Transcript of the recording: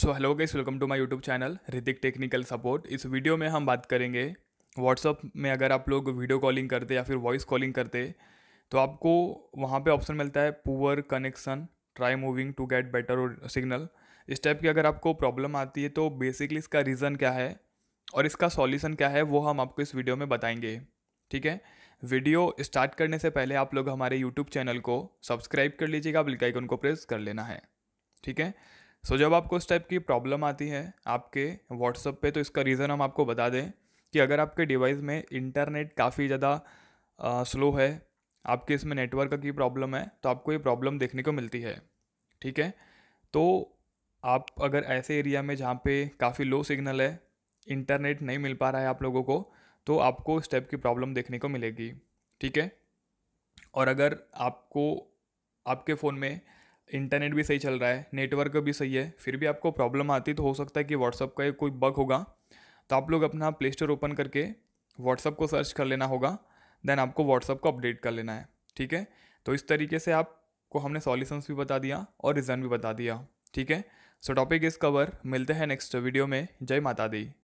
so hello guys welcome to my YouTube channel Hrithik technical support इस video में हम बात करेंगे व्हाट्सअप में अगर आप लोग वीडियो कॉलिंग करते या फिर वॉइस कॉलिंग करते तो आपको वहाँ पे ऑप्शन मिलता है poor connection try moving to get better signal इस टाइप की अगर आपको प्रॉब्लम आती है तो बेसिकली इसका रीज़न क्या है और इसका सॉल्यूशन क्या है वो हम आपको इस वीडियो में बताएंगे ठीक है वीडियो स्टार्ट करने से पहले आप लोग हमारे यूट्यूब चैनल को सब्सक्राइब कर लीजिएगा बिल्कुल उनको को प्रेस कर लेना है ठीक है सो so, जब आपको इस टाइप की प्रॉब्लम आती है आपके व्हाट्सअप पे तो इसका रीज़न हम आपको बता दें कि अगर आपके डिवाइस में इंटरनेट काफ़ी ज़्यादा स्लो है आपके इसमें नेटवर्क की प्रॉब्लम है तो आपको ये प्रॉब्लम देखने को मिलती है ठीक है तो आप अगर ऐसे एरिया में जहाँ पे काफ़ी लो सिग्नल है इंटरनेट नहीं मिल पा रहा है आप लोगों को तो आपको इस टाइप की प्रॉब्लम देखने को मिलेगी ठीक है और अगर आपको आपके फ़ोन में इंटरनेट भी सही चल रहा है नेटवर्क भी सही है फिर भी आपको प्रॉब्लम आती तो हो सकता है कि व्हाट्सअप का कोई बग होगा तो आप लोग अपना प्ले स्टोर ओपन करके व्हाट्सअप को सर्च कर लेना होगा देन आपको व्हाट्सअप को अपडेट कर लेना है ठीक है तो इस तरीके से आपको हमने सॉल्यूशंस भी बता दिया और रीज़न भी बता दिया ठीक है सो टॉपिक इज़ कवर मिलते हैं नेक्स्ट वीडियो में जय माता दी